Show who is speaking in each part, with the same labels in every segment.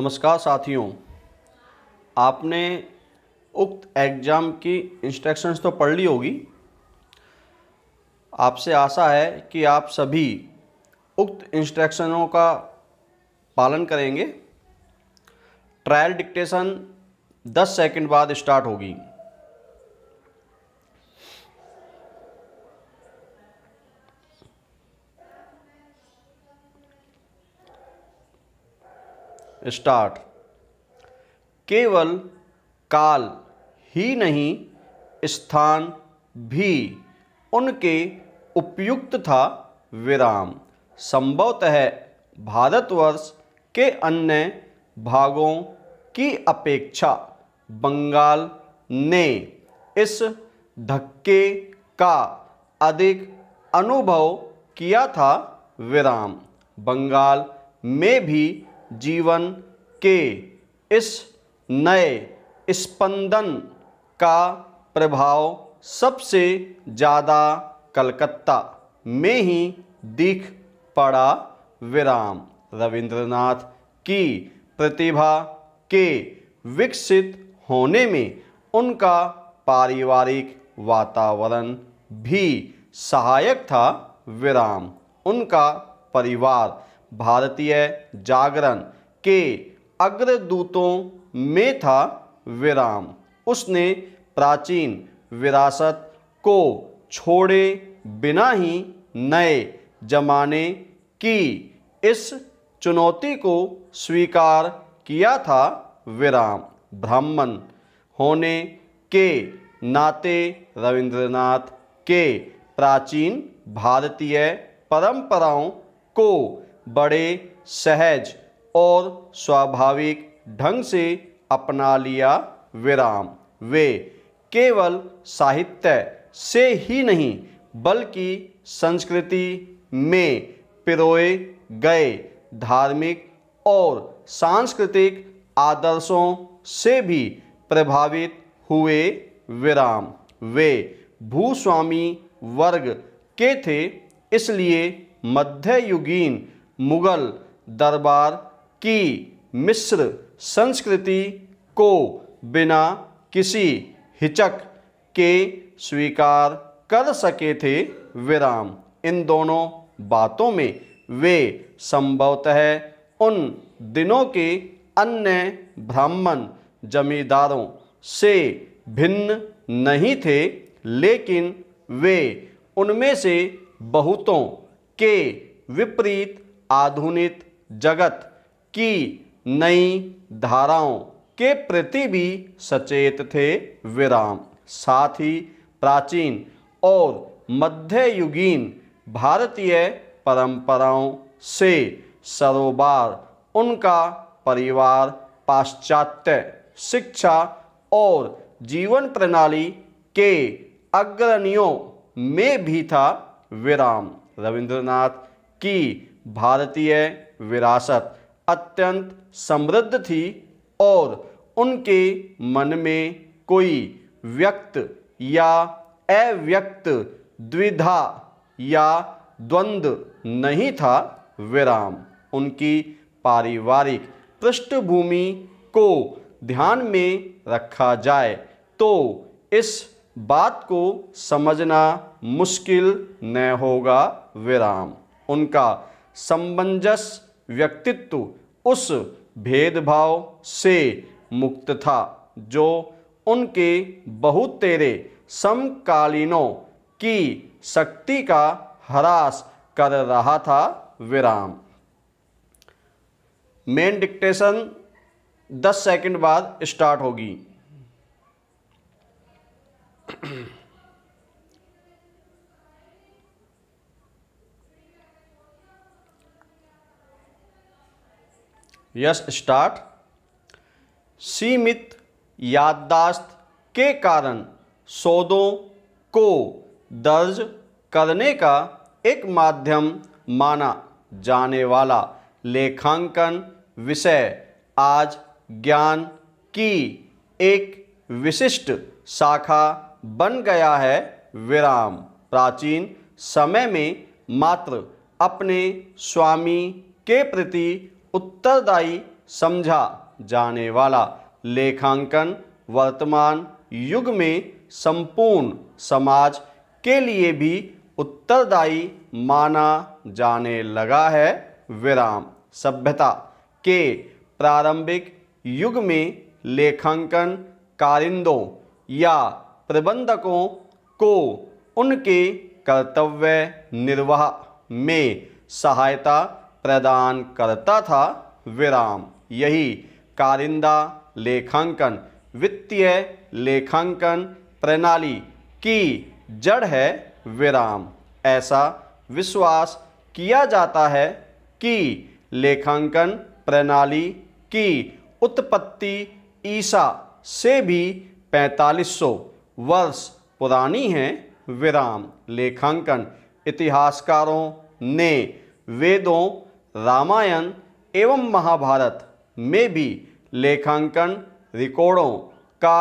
Speaker 1: नमस्कार साथियों आपने उक्त एग्ज़ाम की इंस्ट्रक्शंस तो पढ़ ली होगी आपसे आशा है कि आप सभी उक्त इंस्ट्रक्शनों का पालन करेंगे ट्रायल डिक्टेशन 10 सेकंड बाद स्टार्ट होगी स्टार्ट केवल काल ही नहीं स्थान भी उनके उपयुक्त था विराम संभवतः भारतवर्ष के अन्य भागों की अपेक्षा बंगाल ने इस धक्के का अधिक अनुभव किया था विराम बंगाल में भी जीवन के इस नए स्पंदन का प्रभाव सबसे ज़्यादा कलकत्ता में ही दिख पड़ा विराम रविंद्रनाथ की प्रतिभा के विकसित होने में उनका पारिवारिक वातावरण भी सहायक था विराम उनका परिवार भारतीय जागरण के अग्रदूतों में था विराम उसने प्राचीन विरासत को छोड़े बिना ही नए जमाने की इस चुनौती को स्वीकार किया था विराम ब्राह्मण होने के नाते रविंद्रनाथ के प्राचीन भारतीय परंपराओं को बड़े सहज और स्वाभाविक ढंग से अपना लिया विराम वे केवल साहित्य से ही नहीं बल्कि संस्कृति में पिरोए गए धार्मिक और सांस्कृतिक आदर्शों से भी प्रभावित हुए विराम वे भूस्वामी वर्ग के थे इसलिए मध्ययुगीन मुग़ल दरबार की मिस्र संस्कृति को बिना किसी हिचक के स्वीकार कर सके थे विराम इन दोनों बातों में वे संभवतः उन दिनों के अन्य ब्राह्मण जमींदारों से भिन्न नहीं थे लेकिन वे उनमें से बहुतों के विपरीत आधुनिक जगत की नई धाराओं के प्रति भी सचेत थे विराम साथ ही प्राचीन और मध्ययुगीन भारतीय परंपराओं से सरोबार उनका परिवार पाश्चात्य शिक्षा और जीवन प्रणाली के अग्रणियों में भी था विराम रविंद्रनाथ की भारतीय विरासत अत्यंत समृद्ध थी और उनके मन में कोई व्यक्त या अव्यक्त द्विधा या द्वंद्व नहीं था विराम उनकी पारिवारिक पृष्ठभूमि को ध्यान में रखा जाए तो इस बात को समझना मुश्किल न होगा विराम उनका संबंजस व्यक्तित्व उस भेदभाव से मुक्त था जो उनके बहुत तेरे समकालीनों की शक्ति का ह्रास कर रहा था विराम मेन डिक्टेशन 10 सेकंड बाद स्टार्ट होगी यस स्टार्ट सीमित याददाश्त के कारण सौदों को दर्ज करने का एक माध्यम माना जाने वाला लेखांकन विषय आज ज्ञान की एक विशिष्ट शाखा बन गया है विराम प्राचीन समय में मात्र अपने स्वामी के प्रति उत्तरदायी समझा जाने वाला लेखांकन वर्तमान युग में संपूर्ण समाज के लिए भी उत्तरदायी माना जाने लगा है विराम सभ्यता के प्रारंभिक युग में लेखांकन कारिंदों या प्रबंधकों को उनके कर्तव्य निर्वाह में सहायता प्रदान करता था विराम यही कारिंदा लेखांकन वित्तीय लेखांकन प्रणाली की जड़ है विराम ऐसा विश्वास किया जाता है कि लेखांकन प्रणाली की उत्पत्ति ईसा से भी 4500 वर्ष पुरानी है विराम लेखांकन इतिहासकारों ने वेदों रामायण एवं महाभारत में भी लेखांकन रिकॉर्डों का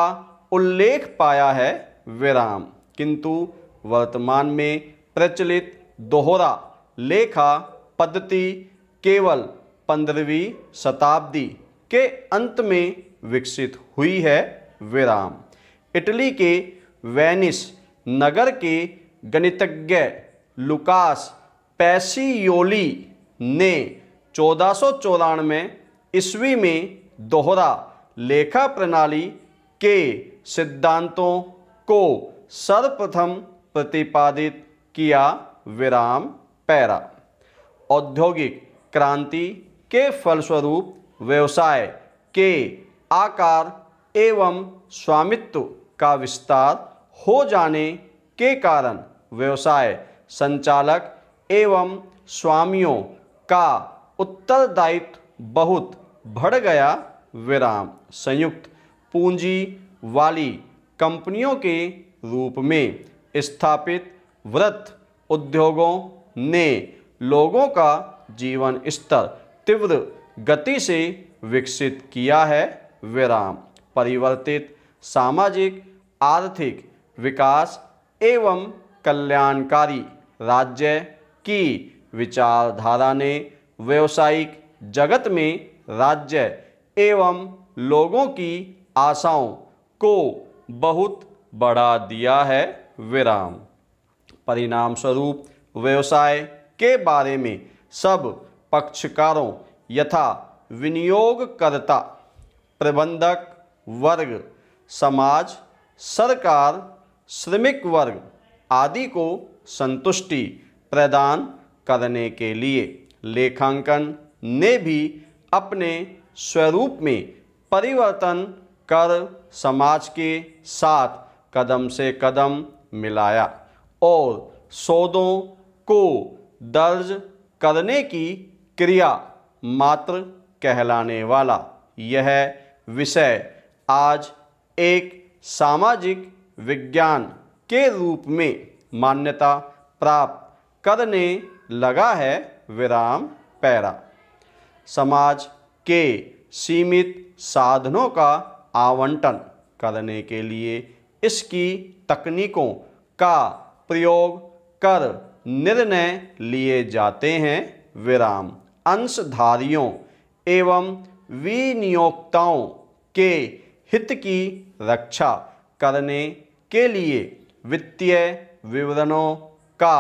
Speaker 1: उल्लेख पाया है विराम किंतु वर्तमान में प्रचलित दोहरा लेखा पद्धति केवल पंद्रहवीं शताब्दी के अंत में विकसित हुई है विराम इटली के वेनिस नगर के गणितज्ञ लुकास पैसियोली ने चौदह सौ चौरानवे ईस्वी में दोहरा लेखा प्रणाली के सिद्धांतों को सर्वप्रथम प्रतिपादित किया विराम पैरा औद्योगिक क्रांति के फलस्वरूप व्यवसाय के आकार एवं स्वामित्व का विस्तार हो जाने के कारण व्यवसाय संचालक एवं स्वामियों का उत्तरदायित्व बहुत बढ़ गया विराम संयुक्त पूंजी वाली कंपनियों के रूप में स्थापित व्रत उद्योगों ने लोगों का जीवन स्तर तीव्र गति से विकसित किया है विराम परिवर्तित सामाजिक आर्थिक विकास एवं कल्याणकारी राज्य की विचारधारा ने व्यवसायिक जगत में राज्य एवं लोगों की आशाओं को बहुत बढ़ा दिया है विराम परिणाम स्वरूप व्यवसाय के बारे में सब पक्षकारों यथा विनियोगकर्ता प्रबंधक वर्ग समाज सरकार श्रमिक वर्ग आदि को संतुष्टि प्रदान करने के लिए लेखांकन ने भी अपने स्वरूप में परिवर्तन कर समाज के साथ कदम से कदम मिलाया और सौदों को दर्ज करने की क्रिया मात्र कहलाने वाला यह विषय आज एक सामाजिक विज्ञान के रूप में मान्यता प्राप्त करने लगा है विराम पैरा समाज के सीमित साधनों का आवंटन करने के लिए इसकी तकनीकों का प्रयोग कर निर्णय लिए जाते हैं विराम अंशधारियों एवं विनियोक्ताओं के हित की रक्षा करने के लिए वित्तीय विवरणों का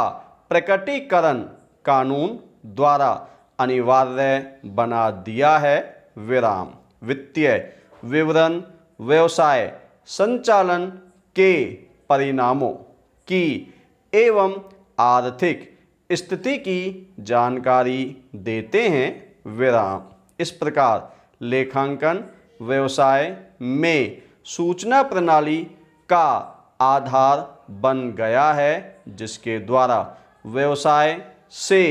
Speaker 1: प्रकटीकरण कानून द्वारा अनिवार्य बना दिया है विराम वित्तीय विवरण व्यवसाय संचालन के परिणामों की एवं आर्थिक स्थिति की जानकारी देते हैं विराम इस प्रकार लेखांकन व्यवसाय में सूचना प्रणाली का आधार बन गया है जिसके द्वारा व्यवसाय से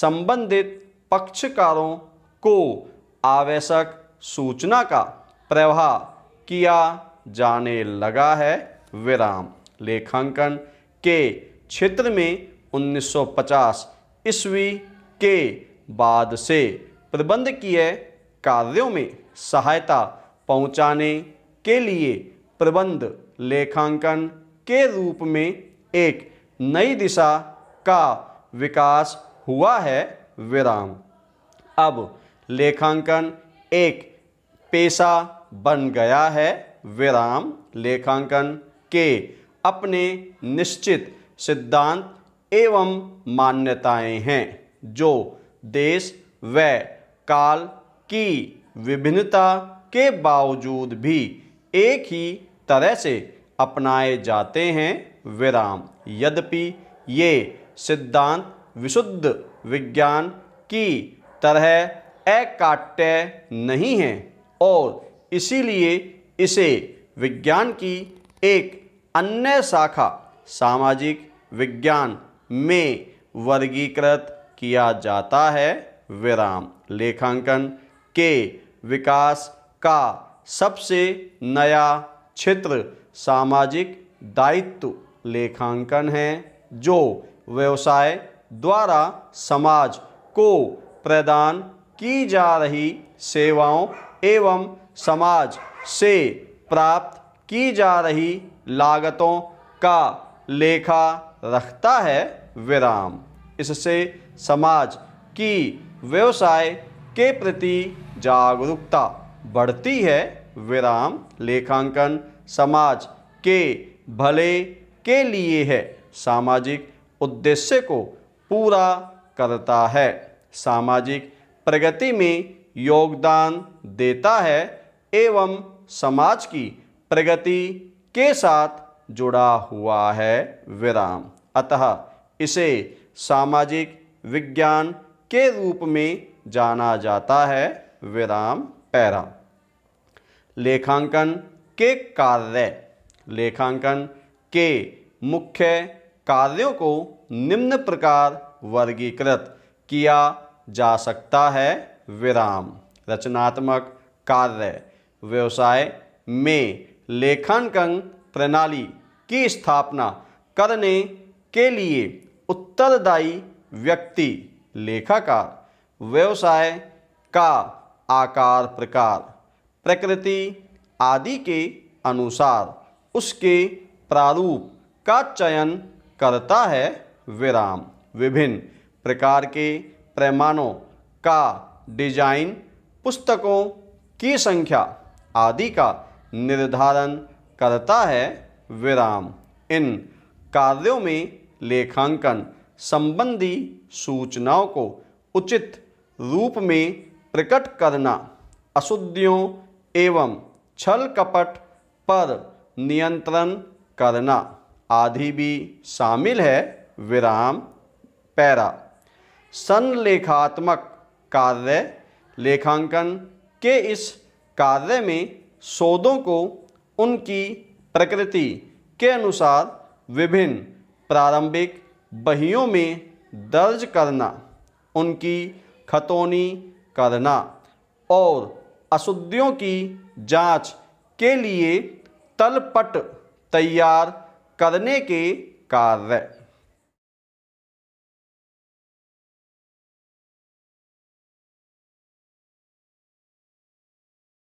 Speaker 1: संबंधित पक्षकारों को आवश्यक सूचना का प्रवाह किया जाने लगा है विराम लेखांकन के क्षेत्र में 1950 ईस्वी के बाद से प्रबंधकीय कार्यों में सहायता पहुंचाने के लिए प्रबंध लेखांकन के रूप में एक नई दिशा का विकास हुआ है विराम अब लेखांकन एक पेशा बन गया है विराम लेखांकन के अपने निश्चित सिद्धांत एवं मान्यताएं हैं जो देश व काल की विभिन्नता के बावजूद भी एक ही तरह से अपनाए जाते हैं विराम यद्यपि ये सिद्धांत विशुद्ध विज्ञान की तरह अकाट्य नहीं है और इसीलिए इसे विज्ञान की एक अन्य शाखा सामाजिक विज्ञान में वर्गीकृत किया जाता है विराम लेखांकन के विकास का सबसे नया क्षेत्र सामाजिक दायित्व लेखांकन है जो व्यवसाय द्वारा समाज को प्रदान की जा रही सेवाओं एवं समाज से प्राप्त की जा रही लागतों का लेखा रखता है विराम इससे समाज की व्यवसाय के प्रति जागरूकता बढ़ती है विराम लेखांकन समाज के भले के लिए है सामाजिक उद्देश्य को पूरा करता है सामाजिक प्रगति में योगदान देता है एवं समाज की प्रगति के साथ जुड़ा हुआ है विराम अतः इसे सामाजिक विज्ञान के रूप में जाना जाता है विराम पैरा लेखांकन के कार्य लेखांकन के मुख्य कार्यों को निम्न प्रकार वर्गीकृत किया जा सकता है विराम रचनात्मक कार्य व्यवसाय में लेखांकन प्रणाली की स्थापना करने के लिए उत्तरदायी व्यक्ति लेखाकार व्यवसाय का आकार प्रकार प्रकृति आदि के अनुसार उसके प्रारूप का चयन करता है विराम विभिन्न प्रकार के पैमानों का डिजाइन पुस्तकों की संख्या आदि का निर्धारण करता है विराम इन कार्यों में लेखांकन संबंधी सूचनाओं को उचित रूप में प्रकट करना अशुद्धियों एवं छल कपट पर नियंत्रण करना आदि भी शामिल है विराम पैरा संलेखात्मक कार्य लेखांकन के इस कार्य में शोधों को उनकी प्रकृति के अनुसार विभिन्न प्रारंभिक बहियों में दर्ज करना उनकी खतौनी करना और अशुद्धियों की जांच के लिए तलपट तैयार करने के कार्य